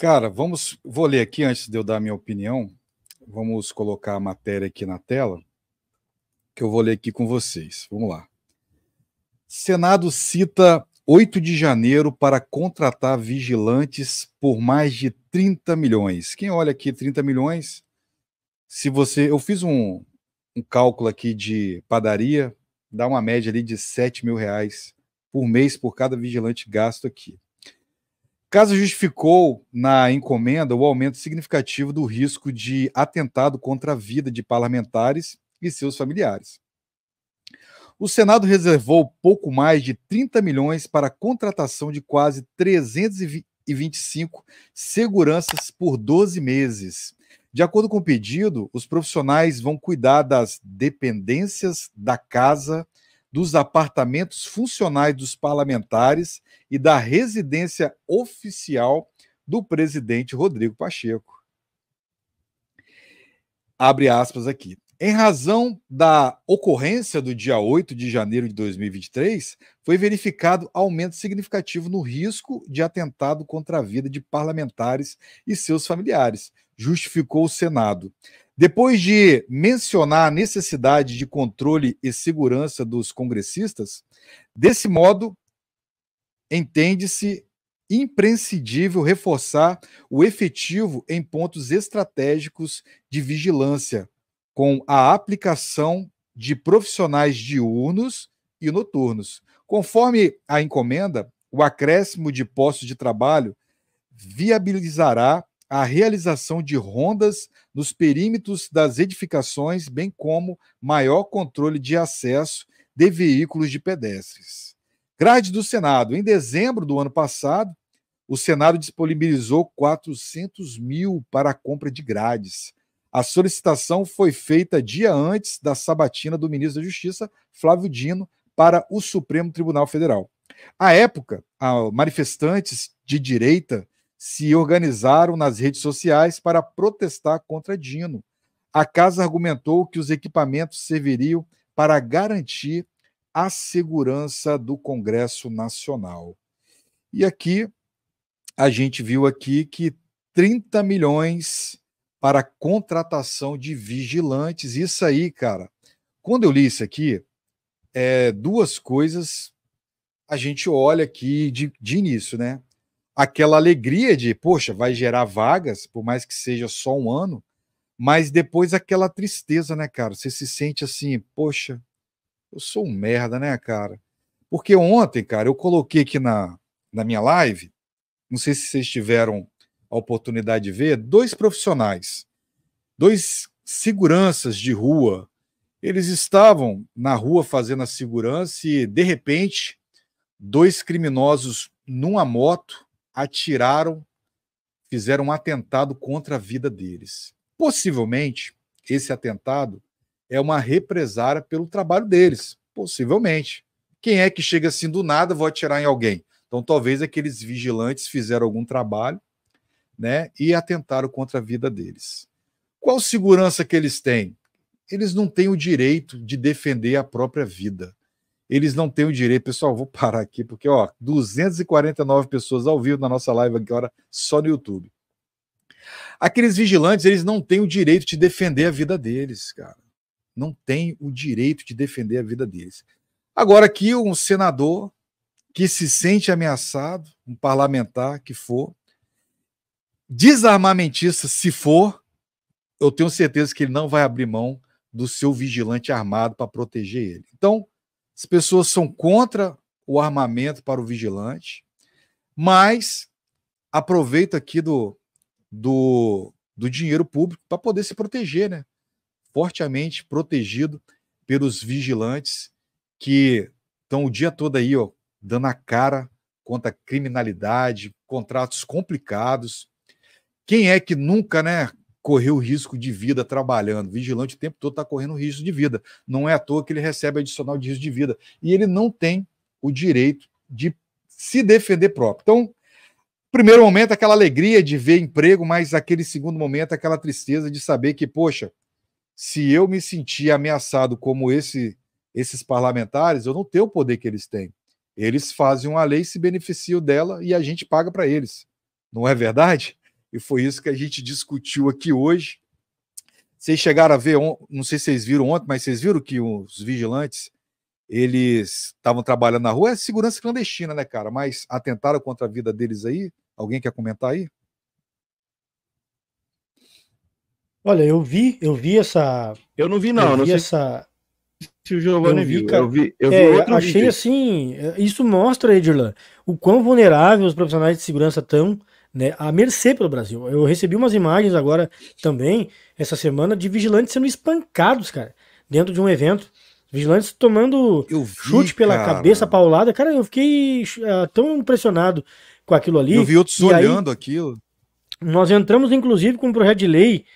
Cara, vamos. Vou ler aqui antes de eu dar a minha opinião. Vamos colocar a matéria aqui na tela, que eu vou ler aqui com vocês. Vamos lá. Senado cita 8 de janeiro para contratar vigilantes por mais de 30 milhões. Quem olha aqui 30 milhões, se você. Eu fiz um, um cálculo aqui de padaria, dá uma média ali de 7 mil reais por mês por cada vigilante gasto aqui caso justificou na encomenda o aumento significativo do risco de atentado contra a vida de parlamentares e seus familiares. O Senado reservou pouco mais de 30 milhões para a contratação de quase 325 seguranças por 12 meses. De acordo com o pedido, os profissionais vão cuidar das dependências da casa, dos apartamentos funcionais dos parlamentares e da residência oficial do presidente Rodrigo Pacheco. Abre aspas aqui. Em razão da ocorrência do dia 8 de janeiro de 2023, foi verificado aumento significativo no risco de atentado contra a vida de parlamentares e seus familiares, justificou o Senado. Depois de mencionar a necessidade de controle e segurança dos congressistas, desse modo, entende-se imprescindível reforçar o efetivo em pontos estratégicos de vigilância, com a aplicação de profissionais diurnos e noturnos. Conforme a encomenda, o acréscimo de postos de trabalho viabilizará a realização de rondas nos perímetros das edificações, bem como maior controle de acesso de veículos de pedestres. Grade do Senado. Em dezembro do ano passado, o Senado disponibilizou 400 mil para a compra de grades. A solicitação foi feita dia antes da sabatina do ministro da Justiça, Flávio Dino, para o Supremo Tribunal Federal. À época, manifestantes de direita se organizaram nas redes sociais para protestar contra Dino. A casa argumentou que os equipamentos serviriam para garantir a segurança do Congresso Nacional. E aqui a gente viu aqui que 30 milhões para contratação de vigilantes. Isso aí, cara. Quando eu li isso aqui, é, duas coisas a gente olha aqui de, de início, né? aquela alegria de, poxa, vai gerar vagas, por mais que seja só um ano, mas depois aquela tristeza, né, cara? Você se sente assim, poxa, eu sou um merda, né, cara? Porque ontem, cara, eu coloquei aqui na, na minha live, não sei se vocês tiveram a oportunidade de ver, dois profissionais, dois seguranças de rua. Eles estavam na rua fazendo a segurança e, de repente, dois criminosos numa moto atiraram, fizeram um atentado contra a vida deles. Possivelmente, esse atentado é uma represária pelo trabalho deles. Possivelmente. Quem é que chega assim do nada, vou atirar em alguém? Então, talvez aqueles vigilantes fizeram algum trabalho né, e atentaram contra a vida deles. Qual segurança que eles têm? Eles não têm o direito de defender a própria vida eles não têm o direito. Pessoal, vou parar aqui, porque, ó, 249 pessoas ao vivo na nossa live agora, só no YouTube. Aqueles vigilantes, eles não têm o direito de defender a vida deles, cara. Não tem o direito de defender a vida deles. Agora, que um senador que se sente ameaçado, um parlamentar que for, desarmamentista se for, eu tenho certeza que ele não vai abrir mão do seu vigilante armado para proteger ele. Então, as pessoas são contra o armamento para o vigilante, mas aproveita aqui do, do, do dinheiro público para poder se proteger, né? Fortemente protegido pelos vigilantes que estão o dia todo aí, ó, dando a cara contra a criminalidade, contratos complicados. Quem é que nunca, né, correr o risco de vida trabalhando. Vigilante o tempo todo está correndo risco de vida. Não é à toa que ele recebe adicional de risco de vida. E ele não tem o direito de se defender próprio. Então, primeiro momento, aquela alegria de ver emprego, mas aquele segundo momento, aquela tristeza de saber que, poxa, se eu me sentir ameaçado como esse, esses parlamentares, eu não tenho o poder que eles têm. Eles fazem uma lei, se beneficiam dela e a gente paga para eles. Não é verdade? E foi isso que a gente discutiu aqui hoje. Vocês chegaram a ver, não sei se vocês viram ontem, mas vocês viram que os vigilantes eles estavam trabalhando na rua, é segurança clandestina, né, cara? Mas atentaram contra a vida deles aí? Alguém quer comentar aí? Olha, eu vi, eu vi essa. Eu não vi, não. Eu não vi essa. Se o Giovanni eu vi, viu. Cara... Eu vi, eu é, vi é, outro Achei vídeo. assim. Isso mostra, Edirlan, o quão vulneráveis os profissionais de segurança estão né, à mercê pelo Brasil. Eu recebi umas imagens agora também, essa semana, de vigilantes sendo espancados, cara, dentro de um evento. Vigilantes tomando vi, chute pela cara. cabeça paulada. Cara, eu fiquei uh, tão impressionado com aquilo ali. Eu vi outros olhando aí, aquilo. Nós entramos, inclusive, com um projeto de lei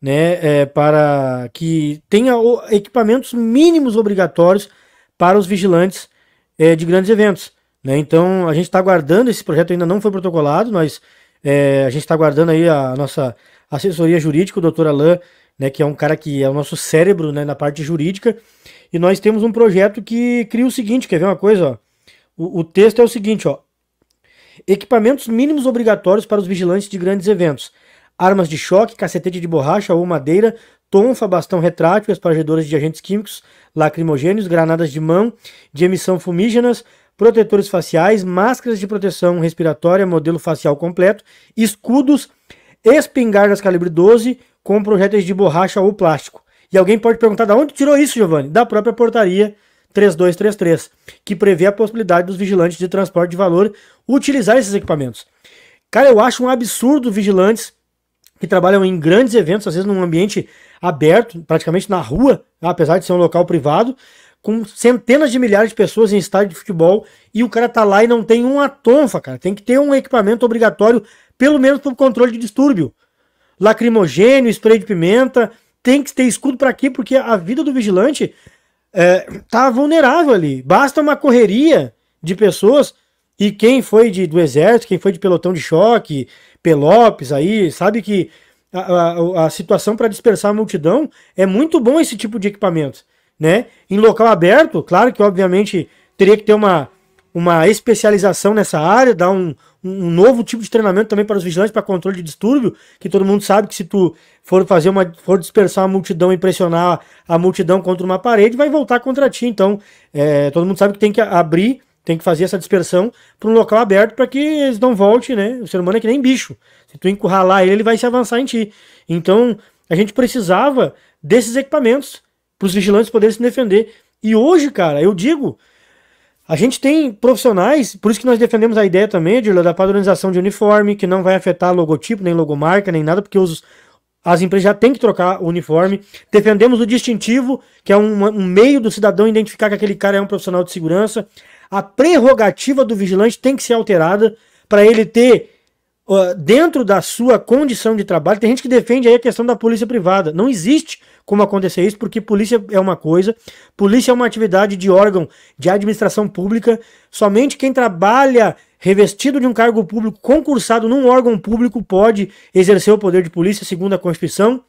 né, é, para que tenha equipamentos mínimos obrigatórios para os vigilantes é, de grandes eventos. Né? Então, a gente está aguardando, esse projeto ainda não foi protocolado, mas é, a gente está aguardando aí a nossa assessoria jurídica, o doutor Alain, né, que é um cara que é o nosso cérebro né, na parte jurídica, e nós temos um projeto que cria o seguinte, quer ver uma coisa? Ó? O, o texto é o seguinte, ó, equipamentos mínimos obrigatórios para os vigilantes de grandes eventos, armas de choque, cacetete de borracha ou madeira, tonfa, bastão retrátil, espargedores de agentes químicos, lacrimogênios, granadas de mão, de emissão fumígenas, protetores faciais, máscaras de proteção respiratória, modelo facial completo, escudos, espingardas calibre 12 com projéteis de borracha ou plástico. E alguém pode perguntar: da onde tirou isso, Giovanni? Da própria portaria 3233, que prevê a possibilidade dos vigilantes de transporte de valor utilizar esses equipamentos. Cara, eu acho um absurdo vigilantes que trabalham em grandes eventos, às vezes num ambiente aberto, praticamente na rua, apesar de ser um local privado, com centenas de milhares de pessoas em estádio de futebol e o cara tá lá e não tem uma tonfa, cara. Tem que ter um equipamento obrigatório, pelo menos para o controle de distúrbio. Lacrimogênio, spray de pimenta, tem que ter escudo para quê? Porque a vida do vigilante é, tá vulnerável ali. Basta uma correria de pessoas e quem foi de, do exército, quem foi de pelotão de choque, Pelopes aí, sabe que a, a, a situação para dispersar a multidão é muito bom esse tipo de equipamento né? Em local aberto, claro que obviamente teria que ter uma, uma especialização nessa área, dar um, um novo tipo de treinamento também para os vigilantes para controle de distúrbio, que todo mundo sabe que se tu for fazer uma for dispersar a multidão e pressionar a multidão contra uma parede, vai voltar contra ti. Então, é, todo mundo sabe que tem que abrir, tem que fazer essa dispersão para um local aberto para que eles não voltem, né? O ser humano é que nem bicho. Se tu encurralar ele, ele vai se avançar em ti. Então, a gente precisava desses equipamentos para os vigilantes poderem se defender. E hoje, cara, eu digo, a gente tem profissionais, por isso que nós defendemos a ideia também, de, da padronização de uniforme, que não vai afetar logotipo, nem logomarca, nem nada, porque os, as empresas já têm que trocar o uniforme. Defendemos o distintivo, que é um, um meio do cidadão identificar que aquele cara é um profissional de segurança. A prerrogativa do vigilante tem que ser alterada para ele ter dentro da sua condição de trabalho. Tem gente que defende aí a questão da polícia privada. Não existe como acontecer isso, porque polícia é uma coisa, polícia é uma atividade de órgão de administração pública, somente quem trabalha revestido de um cargo público, concursado num órgão público, pode exercer o poder de polícia, segundo a Constituição.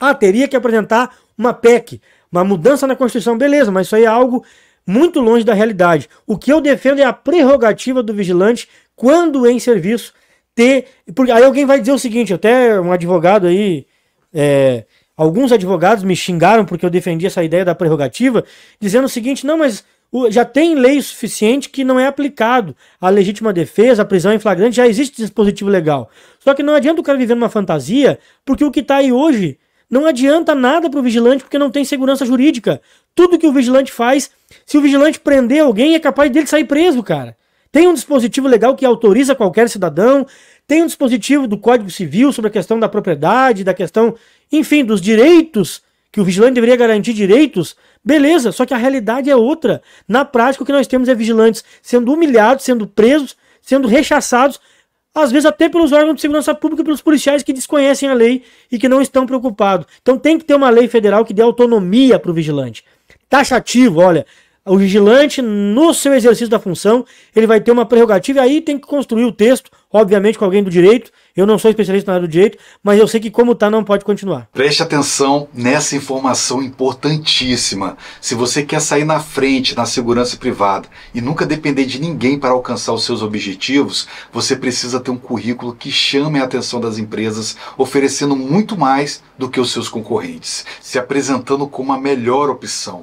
Ah, teria que apresentar uma PEC, uma mudança na Constituição, beleza, mas isso aí é algo muito longe da realidade. O que eu defendo é a prerrogativa do vigilante, quando em serviço, ter. Porque aí alguém vai dizer o seguinte, até um advogado aí. É, Alguns advogados me xingaram porque eu defendi essa ideia da prerrogativa, dizendo o seguinte: não, mas já tem lei suficiente que não é aplicado. A legítima defesa, a prisão em flagrante, já existe dispositivo legal. Só que não adianta o cara viver numa fantasia, porque o que está aí hoje não adianta nada para o vigilante, porque não tem segurança jurídica. Tudo que o vigilante faz, se o vigilante prender alguém, é capaz dele sair preso, cara. Tem um dispositivo legal que autoriza qualquer cidadão tem um dispositivo do Código Civil sobre a questão da propriedade, da questão, enfim, dos direitos, que o vigilante deveria garantir direitos. Beleza, só que a realidade é outra. Na prática, o que nós temos é vigilantes sendo humilhados, sendo presos, sendo rechaçados, às vezes até pelos órgãos de segurança pública e pelos policiais que desconhecem a lei e que não estão preocupados. Então tem que ter uma lei federal que dê autonomia para o vigilante. Taxativo, tá olha, o vigilante, no seu exercício da função, ele vai ter uma prerrogativa e aí tem que construir o texto obviamente com alguém do direito. Eu não sou especialista na área do direito, mas eu sei que como está não pode continuar. Preste atenção nessa informação importantíssima. Se você quer sair na frente na segurança privada e nunca depender de ninguém para alcançar os seus objetivos, você precisa ter um currículo que chame a atenção das empresas, oferecendo muito mais do que os seus concorrentes, se apresentando como a melhor opção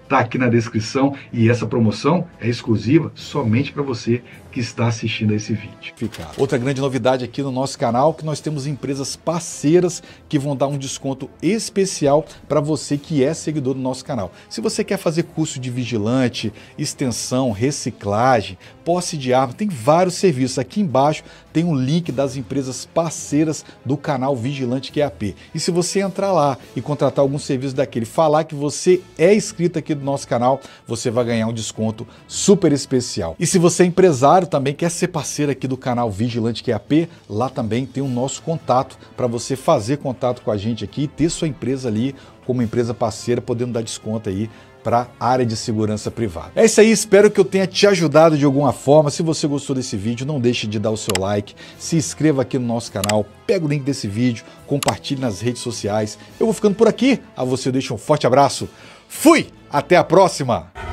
está aqui na descrição e essa promoção é exclusiva somente para você que está assistindo a esse vídeo. Fica. Outra grande novidade aqui no nosso canal é que nós temos empresas parceiras que vão dar um desconto especial para você que é seguidor do nosso canal. Se você quer fazer curso de vigilante, extensão, reciclagem, posse de arma, tem vários serviços. Aqui embaixo tem um link das empresas parceiras do canal Vigilante QAP. E se você entrar lá e contratar algum serviço daquele, falar que você é inscrito aqui do do nosso canal, você vai ganhar um desconto super especial. E se você é empresário também, quer ser parceiro aqui do canal Vigilante QAP, lá também tem o nosso contato para você fazer contato com a gente aqui e ter sua empresa ali como empresa parceira, podendo dar desconto aí para a área de segurança privada. É isso aí, espero que eu tenha te ajudado de alguma forma. Se você gostou desse vídeo, não deixe de dar o seu like, se inscreva aqui no nosso canal, pega o link desse vídeo, compartilhe nas redes sociais. Eu vou ficando por aqui. A você eu deixo um forte abraço. Fui, até a próxima.